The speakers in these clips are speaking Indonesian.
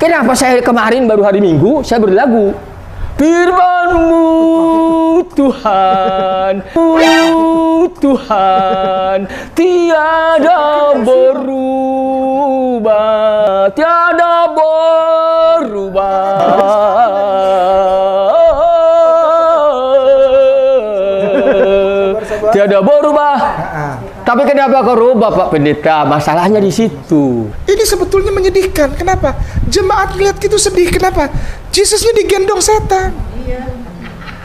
Kenapa saya kemarin baru hari Minggu saya berlagu Firmanmu Tuhan, Tuhan, tiada berubah, tiada berubah, tiada berubah, tapi kenapa kau rubah Pak Pendeta? Masalahnya di situ. Ini sebetulnya menyedihkan. Kenapa? Jemaat melihat gitu sedih. Kenapa? Jesusnya digendong setan. Iya.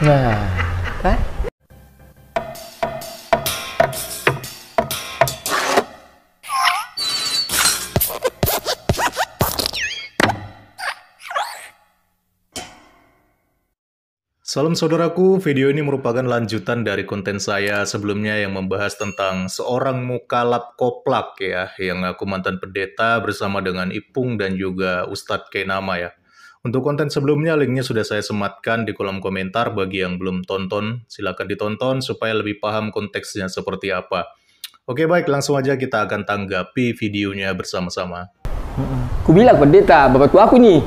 Nah. Salam saudaraku, video ini merupakan lanjutan dari konten saya sebelumnya yang membahas tentang seorang mukalap koplak ya, yang aku mantan pendeta bersama dengan Ipung dan juga Ustadz Kenama ya. Untuk konten sebelumnya linknya sudah saya sematkan di kolom komentar bagi yang belum tonton, silahkan ditonton supaya lebih paham konteksnya seperti apa. Oke baik, langsung aja kita akan tanggapi videonya bersama-sama. Kubilang pendeta, bapak tua aku nih.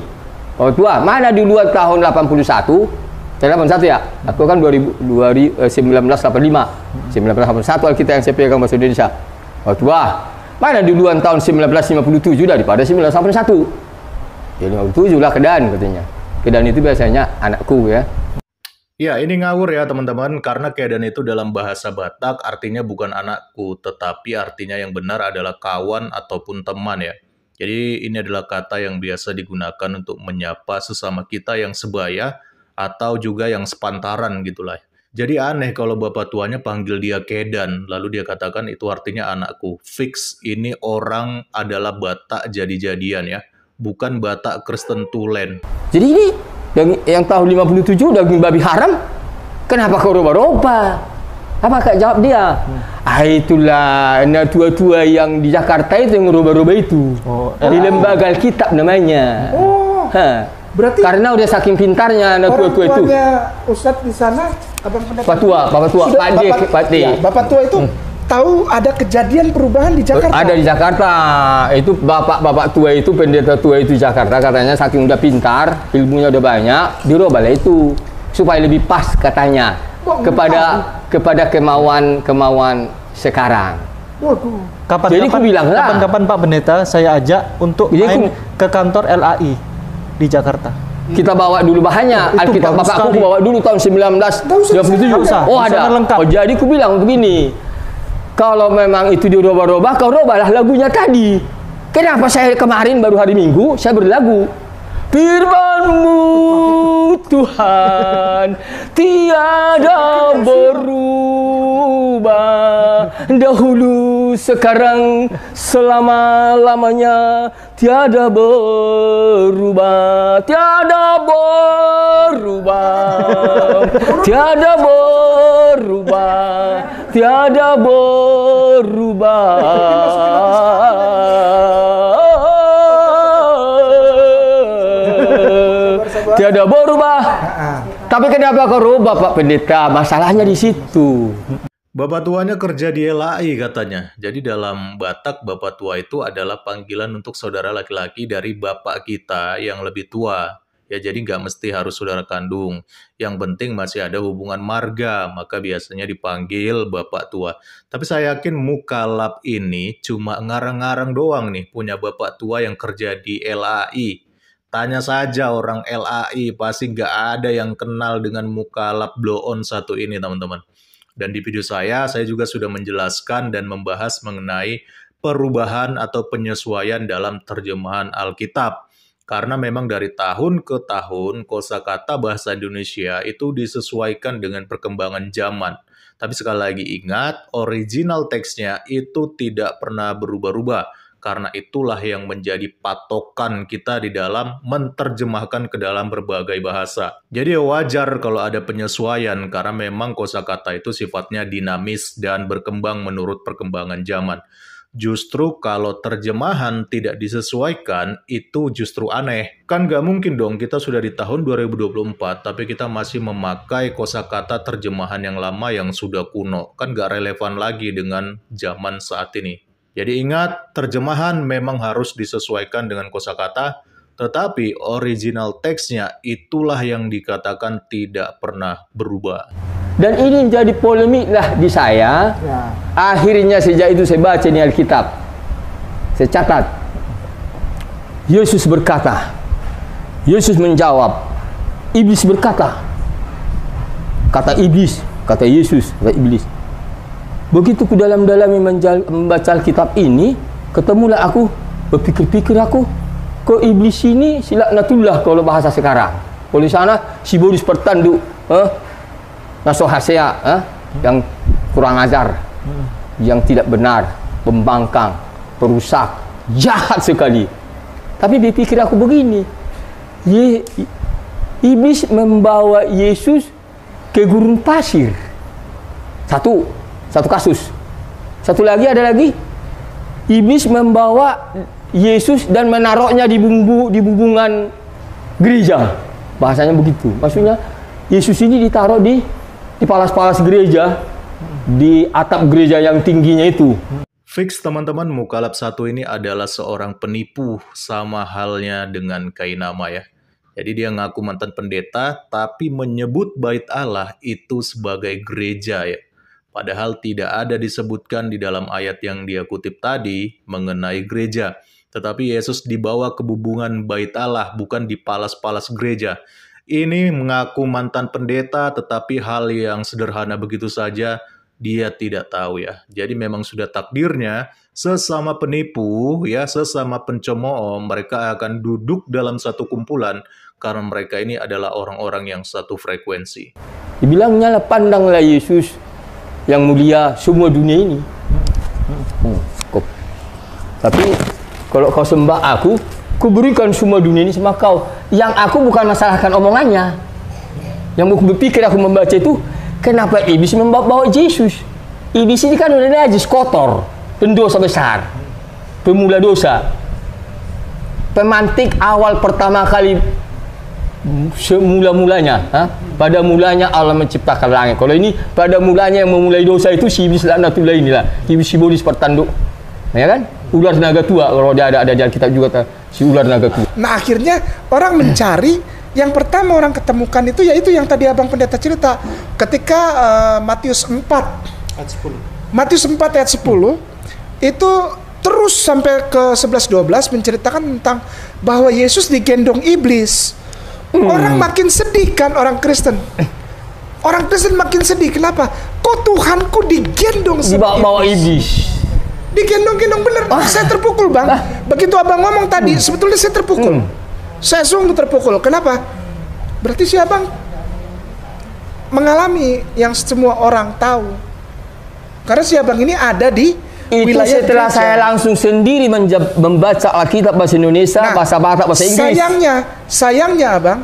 Bapak tua, ah, mana di luar tahun 81? 81 ya? Aku kan 2000, 2000, eh, 1985. 1981 Alkitab yang saya pegang bahasa Indonesia. Oh, tua. Mana duluan tahun 1957 daripada 1981? Ya 57 lah kedan katanya. Kedan itu biasanya anakku ya. Ya, ini ngawur ya teman-teman, karena kedan itu dalam bahasa Batak artinya bukan anakku, tetapi artinya yang benar adalah kawan ataupun teman ya. Jadi ini adalah kata yang biasa digunakan untuk menyapa sesama kita yang sebaya atau juga yang sepantaran gitulah. Jadi aneh kalau bapak tuanya panggil dia Kedan, lalu dia katakan itu artinya anakku. Fix ini orang adalah Batak jadi-jadian ya, bukan Batak Kristen Tulen. Jadi ini yang, yang tahun 57 daging babi haram, kenapa kau roba-roba? Apa kak jawab dia? Hmm. Ah itulah anak tua-tua yang di Jakarta itu yang roba-roba itu. Oh, di eh. lembaga kitab namanya. Oh. Ha. Berarti karena udah saking pintarnya anak gue-gue itu. Ustadz di sana, abang pendeta. Bapak tua, bapak tua, Sudah, Pak D, Pak D. Ya, bapak tua itu hmm. tahu ada kejadian perubahan di Jakarta. Ada di Jakarta. Itu bapak-bapak tua itu pendeta tua itu Jakarta katanya saking udah pintar, ilmunya udah banyak, dirubah itu supaya lebih pas katanya Wah, kepada kepada kemauan kemauan sekarang. Waduh. Kapan, Jadi kapan, bilang lah. Kapan-kapan Pak Pendeta saya ajak untuk Jadi main aku, ke kantor LAI di Jakarta. Kita bawa dulu bahannya. Alkitab Alkitab bapakku bawa dulu tahun 1927. Oh ada. Oh jadi ku bilang begini. Kalau memang itu dirubah-rubah, kau rubahlah lagunya tadi. Kenapa saya kemarin baru hari Minggu saya berlagu Firmanmu Tuhan tiada berubah dahulu sekarang selama-lamanya tiada berubah tiada berubah tiada berubah tiada berubah Tapi kenapa kau rubah Pak Pendeta? Masalahnya di situ. Bapak tuanya kerja di LAI katanya. Jadi dalam Batak bapak tua itu adalah panggilan untuk saudara laki-laki dari bapak kita yang lebih tua. Ya jadi nggak mesti harus saudara kandung. Yang penting masih ada hubungan marga, maka biasanya dipanggil bapak tua. Tapi saya yakin muka mukalap ini cuma ngarang-ngarang doang nih punya bapak tua yang kerja di LAI Tanya saja orang LAI, pasti nggak ada yang kenal dengan muka blow on satu ini teman-teman. Dan di video saya, saya juga sudah menjelaskan dan membahas mengenai perubahan atau penyesuaian dalam terjemahan Alkitab. Karena memang dari tahun ke tahun, kosakata bahasa Indonesia itu disesuaikan dengan perkembangan zaman. Tapi sekali lagi ingat, original teksnya itu tidak pernah berubah-ubah karena itulah yang menjadi patokan kita di dalam menterjemahkan ke dalam berbagai bahasa. Jadi wajar kalau ada penyesuaian karena memang kosakata itu sifatnya dinamis dan berkembang menurut perkembangan zaman. Justru kalau terjemahan tidak disesuaikan, itu justru aneh. Kan gak mungkin dong kita sudah di tahun 2024, tapi kita masih memakai kosakata terjemahan yang lama yang sudah kuno. Kan gak relevan lagi dengan zaman saat ini. Jadi ingat, terjemahan memang harus disesuaikan dengan kosakata, tetapi original teksnya itulah yang dikatakan tidak pernah berubah. Dan ini jadi polemik lah di saya. Ya. Akhirnya sejak itu saya baca di Alkitab. Saya catat. Yesus berkata, Yesus menjawab, Iblis berkata, kata Iblis, kata Yesus, kata Iblis, Begitu ku dalam dalam membaca kitab ini, ketemulah aku, berpikir-pikir aku, ke iblis ini silaknatullah kalau bahasa sekarang. oleh sana, si bodis pertanduk, eh, nasohasea, eh, yang kurang ajar, hmm. yang tidak benar, pembangkang, perusak, jahat sekali. Tapi berpikir aku begini, Ye, iblis membawa Yesus ke gurun pasir. Satu, satu kasus. Satu lagi ada lagi iblis membawa Yesus dan menaruhnya di bumbu di bubungan gereja. Bahasanya begitu. Maksudnya Yesus ini ditaruh di di palas-palas gereja di atap gereja yang tingginya itu. Fix teman-teman, Mukalab satu ini adalah seorang penipu sama halnya dengan Kainama ya. Jadi dia ngaku mantan pendeta tapi menyebut bait Allah itu sebagai gereja ya. Padahal tidak ada disebutkan di dalam ayat yang dia kutip tadi mengenai gereja. Tetapi Yesus dibawa ke bubungan bait Allah, bukan di palas-palas gereja. Ini mengaku mantan pendeta, tetapi hal yang sederhana begitu saja dia tidak tahu ya. Jadi memang sudah takdirnya sesama penipu ya, sesama pencemooh mereka akan duduk dalam satu kumpulan karena mereka ini adalah orang-orang yang satu frekuensi. Dibilangnya pandanglah Yesus yang mulia semua dunia ini. Hmm, Tapi kalau kau sembah aku, kuberikan semua dunia ini sama kau. Yang aku bukan masalahkan omongannya. Yang aku berpikir aku membaca itu, kenapa iblis membawa Yesus? Iblis ini kan udah najis kotor, pendosa besar, pemula dosa. Pemantik awal pertama kali semula-mulanya pada mulanya Allah menciptakan langit kalau ini pada mulanya yang memulai dosa itu si iblis laknatullah inilah iblis seperti tanduk, ya kan ular naga tua kalau dia ada ada jalan kita juga si ular naga tua nah akhirnya orang mencari yang pertama orang ketemukan itu yaitu yang tadi abang pendeta cerita ketika uh, Matius 4 Matius 4 ayat 10 itu terus sampai ke 11 12 menceritakan tentang bahwa Yesus digendong iblis Hmm. Orang makin sedih kan orang Kristen. Orang Kristen makin sedih. Kenapa? Kok Tuhanku digendong sama Bawa iblis. Digendong-gendong bener. Oh. Saya terpukul bang. Nah. Begitu abang ngomong tadi, hmm. sebetulnya saya terpukul. Hmm. Saya sungguh terpukul. Kenapa? Berarti si abang mengalami yang semua orang tahu. Karena si abang ini ada di itu wilayah setelah Indonesia. saya langsung sendiri membaca Alkitab bahasa Indonesia, nah, bahasa Batak, bahasa Inggris. Sayangnya, sayangnya Abang,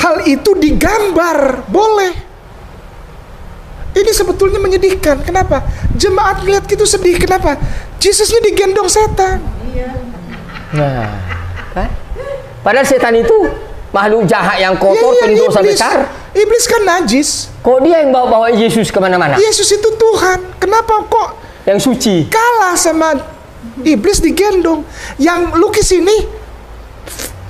hal itu digambar boleh. Ini sebetulnya menyedihkan. Kenapa? Jemaat melihat itu sedih. Kenapa? Yesusnya digendong setan. Iya. Nah, kan? Padahal setan itu makhluk jahat yang kotor, ya, ya, pendosa besar. Iblis kan najis. Kok dia yang bawa-bawa Yesus kemana-mana? Yesus itu Tuhan. Kenapa kok yang suci kalah sama iblis digendong yang lukis ini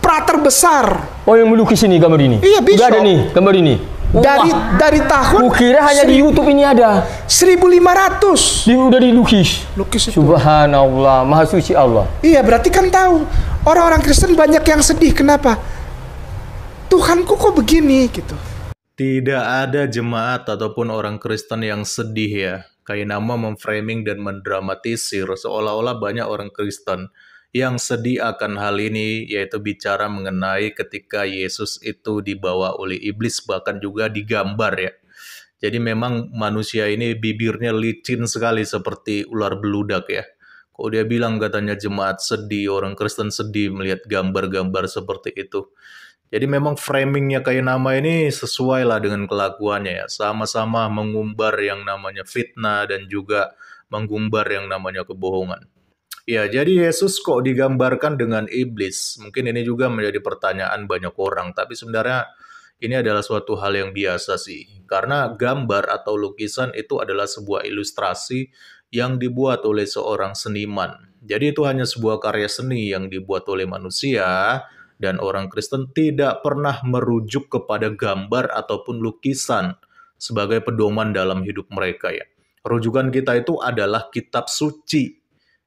prater besar oh yang melukis ini gambar ini iya bisa ada nih gambar ini dari Wah. dari tahun kira hanya di YouTube ini ada 1500 dia udah dilukis lukis itu. subhanallah maha suci Allah iya berarti kan tahu orang-orang Kristen banyak yang sedih kenapa Tuhanku kok begini gitu tidak ada jemaat ataupun orang Kristen yang sedih ya Kainama memframing dan mendramatisir seolah-olah banyak orang Kristen yang sedih akan hal ini, yaitu bicara mengenai ketika Yesus itu dibawa oleh iblis, bahkan juga digambar ya. Jadi memang manusia ini bibirnya licin sekali seperti ular beludak ya. Kok dia bilang katanya jemaat sedih, orang Kristen sedih melihat gambar-gambar seperti itu. Jadi memang framingnya kayak nama ini sesuai lah dengan kelakuannya ya. Sama-sama mengumbar yang namanya fitnah dan juga mengumbar yang namanya kebohongan. Ya, jadi Yesus kok digambarkan dengan iblis? Mungkin ini juga menjadi pertanyaan banyak orang, tapi sebenarnya ini adalah suatu hal yang biasa sih. Karena gambar atau lukisan itu adalah sebuah ilustrasi yang dibuat oleh seorang seniman. Jadi itu hanya sebuah karya seni yang dibuat oleh manusia dan orang Kristen tidak pernah merujuk kepada gambar ataupun lukisan sebagai pedoman dalam hidup mereka ya. Rujukan kita itu adalah kitab suci.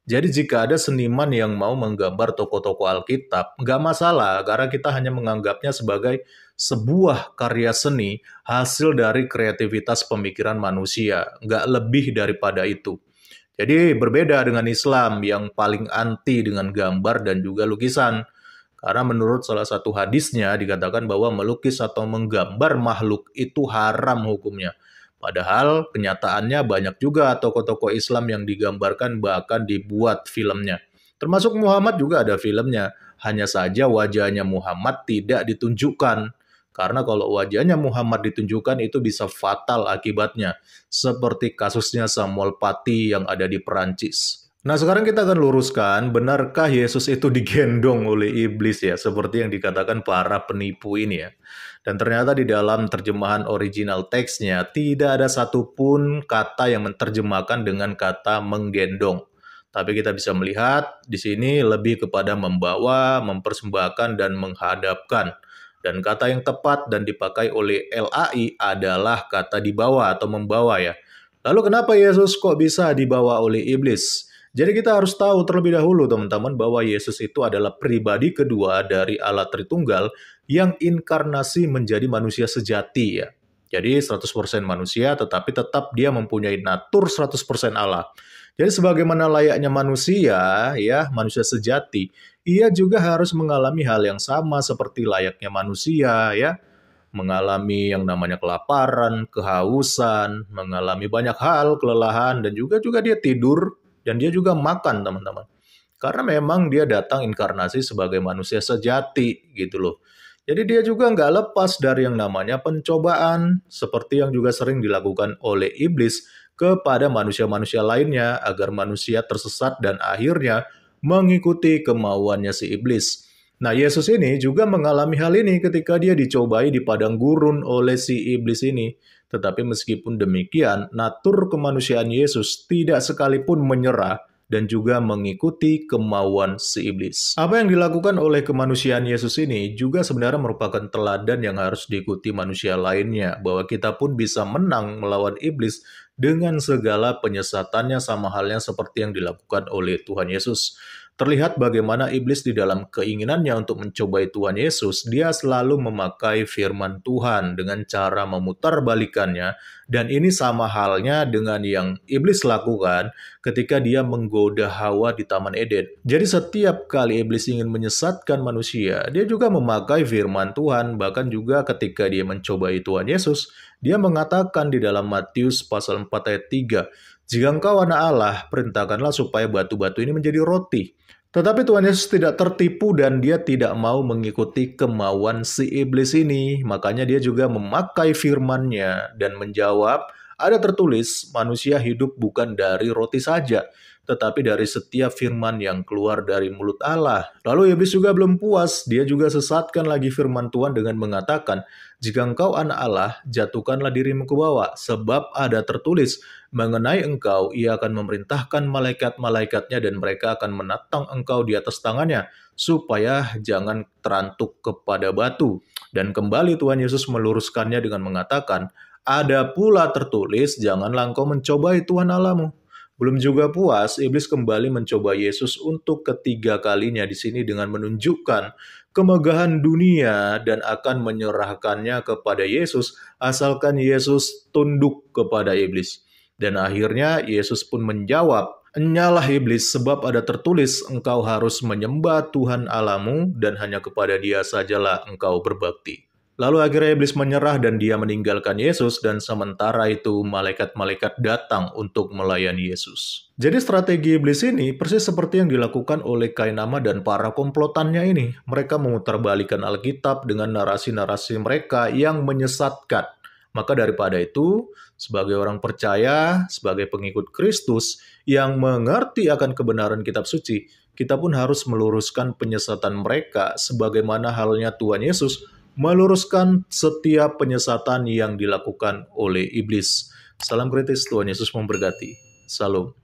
Jadi jika ada seniman yang mau menggambar toko-toko Alkitab, nggak masalah karena kita hanya menganggapnya sebagai sebuah karya seni hasil dari kreativitas pemikiran manusia, nggak lebih daripada itu. Jadi berbeda dengan Islam yang paling anti dengan gambar dan juga lukisan karena menurut salah satu hadisnya dikatakan bahwa melukis atau menggambar makhluk itu haram hukumnya. Padahal kenyataannya banyak juga tokoh-tokoh Islam yang digambarkan bahkan dibuat filmnya. Termasuk Muhammad juga ada filmnya. Hanya saja wajahnya Muhammad tidak ditunjukkan. Karena kalau wajahnya Muhammad ditunjukkan itu bisa fatal akibatnya. Seperti kasusnya Samuel Paty yang ada di Perancis. Nah sekarang kita akan luruskan, benarkah Yesus itu digendong oleh iblis ya, seperti yang dikatakan para penipu ini ya. Dan ternyata di dalam terjemahan original teksnya, tidak ada satupun kata yang menerjemahkan dengan kata menggendong. Tapi kita bisa melihat di sini lebih kepada membawa, mempersembahkan, dan menghadapkan. Dan kata yang tepat dan dipakai oleh LAI adalah kata dibawa atau membawa ya. Lalu kenapa Yesus kok bisa dibawa oleh iblis? Jadi kita harus tahu terlebih dahulu teman-teman bahwa Yesus itu adalah pribadi kedua dari Allah Tritunggal yang inkarnasi menjadi manusia sejati ya. Jadi 100% manusia tetapi tetap dia mempunyai natur 100% Allah. Jadi sebagaimana layaknya manusia ya, manusia sejati, ia juga harus mengalami hal yang sama seperti layaknya manusia ya mengalami yang namanya kelaparan, kehausan, mengalami banyak hal, kelelahan, dan juga juga dia tidur, dan dia juga makan, teman-teman. Karena memang dia datang inkarnasi sebagai manusia sejati, gitu loh. Jadi dia juga nggak lepas dari yang namanya pencobaan, seperti yang juga sering dilakukan oleh iblis kepada manusia-manusia lainnya agar manusia tersesat dan akhirnya mengikuti kemauannya si iblis. Nah, Yesus ini juga mengalami hal ini ketika dia dicobai di padang gurun oleh si iblis ini. Tetapi meskipun demikian, natur kemanusiaan Yesus tidak sekalipun menyerah dan juga mengikuti kemauan si iblis. Apa yang dilakukan oleh kemanusiaan Yesus ini juga sebenarnya merupakan teladan yang harus diikuti manusia lainnya, bahwa kita pun bisa menang melawan iblis dengan segala penyesatannya sama halnya seperti yang dilakukan oleh Tuhan Yesus. Terlihat bagaimana iblis di dalam keinginannya untuk mencobai Tuhan Yesus, dia selalu memakai firman Tuhan dengan cara memutar balikannya. dan ini sama halnya dengan yang iblis lakukan ketika dia menggoda Hawa di Taman Eden. Jadi setiap kali iblis ingin menyesatkan manusia, dia juga memakai firman Tuhan bahkan juga ketika dia mencobai Tuhan Yesus, dia mengatakan di dalam Matius pasal 4 ayat 3, jika engkau anak Allah, perintahkanlah supaya batu-batu ini menjadi roti. Tetapi Tuhan Yesus tidak tertipu dan dia tidak mau mengikuti kemauan si iblis ini. Makanya dia juga memakai firmannya dan menjawab, ada tertulis, manusia hidup bukan dari roti saja, tetapi dari setiap firman yang keluar dari mulut Allah. Lalu iblis juga belum puas, dia juga sesatkan lagi firman Tuhan dengan mengatakan, "Jika engkau anak Allah, jatuhkanlah dirimu ke bawah, sebab ada tertulis mengenai engkau, ia akan memerintahkan malaikat-malaikatnya dan mereka akan menatang engkau di atas tangannya, supaya jangan terantuk kepada batu." Dan kembali Tuhan Yesus meluruskannya dengan mengatakan, ada pula tertulis, janganlah engkau mencobai Tuhan Allahmu. Belum juga puas, iblis kembali mencoba Yesus untuk ketiga kalinya di sini dengan menunjukkan kemegahan dunia dan akan menyerahkannya kepada Yesus asalkan Yesus tunduk kepada iblis. Dan akhirnya Yesus pun menjawab, Enyalah iblis sebab ada tertulis engkau harus menyembah Tuhan Alamu dan hanya kepada dia sajalah engkau berbakti. Lalu akhirnya iblis menyerah dan dia meninggalkan Yesus dan sementara itu malaikat-malaikat datang untuk melayani Yesus. Jadi strategi iblis ini persis seperti yang dilakukan oleh Kainama dan para komplotannya ini. Mereka memutarbalikan Alkitab dengan narasi-narasi mereka yang menyesatkan. Maka daripada itu, sebagai orang percaya, sebagai pengikut Kristus yang mengerti akan kebenaran kitab suci, kita pun harus meluruskan penyesatan mereka sebagaimana halnya Tuhan Yesus meluruskan setiap penyesatan yang dilakukan oleh iblis. Salam kritis, Tuhan Yesus memberkati. Salam.